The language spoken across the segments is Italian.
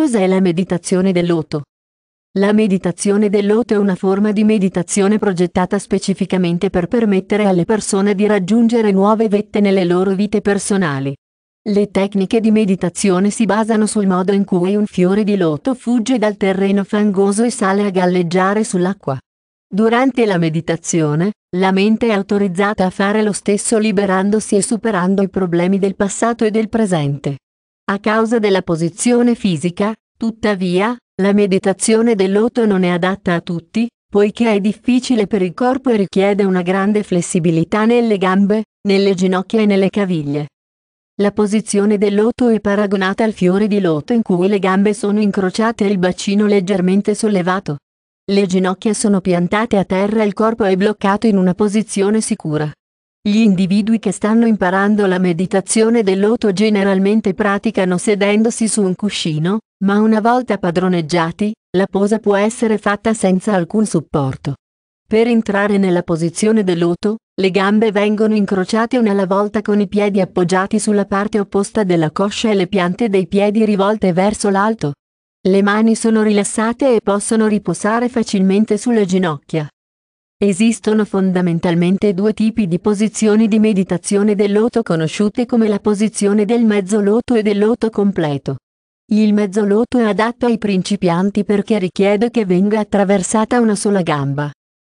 Cos'è la meditazione del loto? La meditazione del loto è una forma di meditazione progettata specificamente per permettere alle persone di raggiungere nuove vette nelle loro vite personali. Le tecniche di meditazione si basano sul modo in cui un fiore di loto fugge dal terreno fangoso e sale a galleggiare sull'acqua. Durante la meditazione, la mente è autorizzata a fare lo stesso liberandosi e superando i problemi del passato e del presente. A causa della posizione fisica, tuttavia, la meditazione del loto non è adatta a tutti, poiché è difficile per il corpo e richiede una grande flessibilità nelle gambe, nelle ginocchia e nelle caviglie. La posizione del loto è paragonata al fiore di loto in cui le gambe sono incrociate e il bacino leggermente sollevato. Le ginocchia sono piantate a terra e il corpo è bloccato in una posizione sicura. Gli individui che stanno imparando la meditazione del loto generalmente praticano sedendosi su un cuscino, ma una volta padroneggiati, la posa può essere fatta senza alcun supporto. Per entrare nella posizione del loto, le gambe vengono incrociate una alla volta con i piedi appoggiati sulla parte opposta della coscia e le piante dei piedi rivolte verso l'alto. Le mani sono rilassate e possono riposare facilmente sulle ginocchia. Esistono fondamentalmente due tipi di posizioni di meditazione del loto conosciute come la posizione del mezzo loto e del loto completo. Il mezzo loto è adatto ai principianti perché richiede che venga attraversata una sola gamba.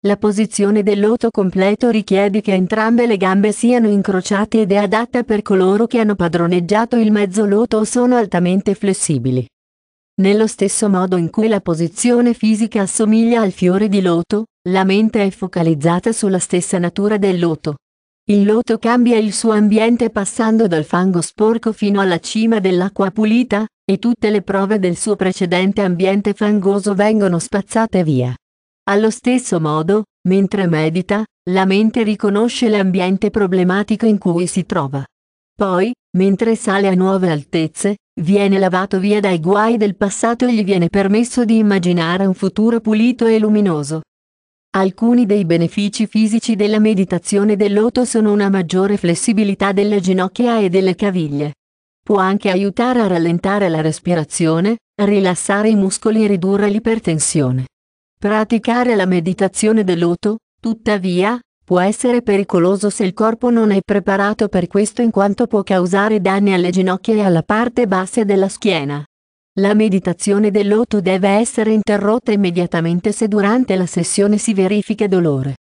La posizione del loto completo richiede che entrambe le gambe siano incrociate ed è adatta per coloro che hanno padroneggiato il mezzo loto o sono altamente flessibili. Nello stesso modo in cui la posizione fisica assomiglia al fiore di loto, la mente è focalizzata sulla stessa natura del loto. Il loto cambia il suo ambiente passando dal fango sporco fino alla cima dell'acqua pulita, e tutte le prove del suo precedente ambiente fangoso vengono spazzate via. Allo stesso modo, mentre medita, la mente riconosce l'ambiente problematico in cui si trova. Poi, mentre sale a nuove altezze, viene lavato via dai guai del passato e gli viene permesso di immaginare un futuro pulito e luminoso. Alcuni dei benefici fisici della meditazione del loto sono una maggiore flessibilità delle ginocchia e delle caviglie. Può anche aiutare a rallentare la respirazione, rilassare i muscoli e ridurre l'ipertensione. Praticare la meditazione del loto, tuttavia, può essere pericoloso se il corpo non è preparato per questo in quanto può causare danni alle ginocchia e alla parte bassa della schiena. La meditazione del loto deve essere interrotta immediatamente se durante la sessione si verifica dolore.